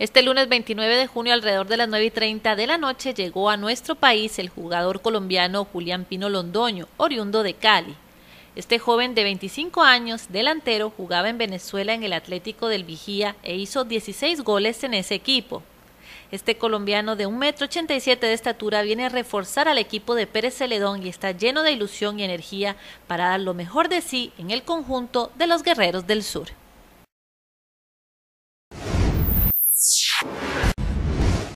Este lunes 29 de junio, alrededor de las 9 y 30 de la noche, llegó a nuestro país el jugador colombiano Julián Pino Londoño, oriundo de Cali. Este joven de 25 años, delantero, jugaba en Venezuela en el Atlético del Vigía e hizo 16 goles en ese equipo. Este colombiano de 1,87m de estatura viene a reforzar al equipo de Pérez Celedón y está lleno de ilusión y energía para dar lo mejor de sí en el conjunto de los guerreros del sur.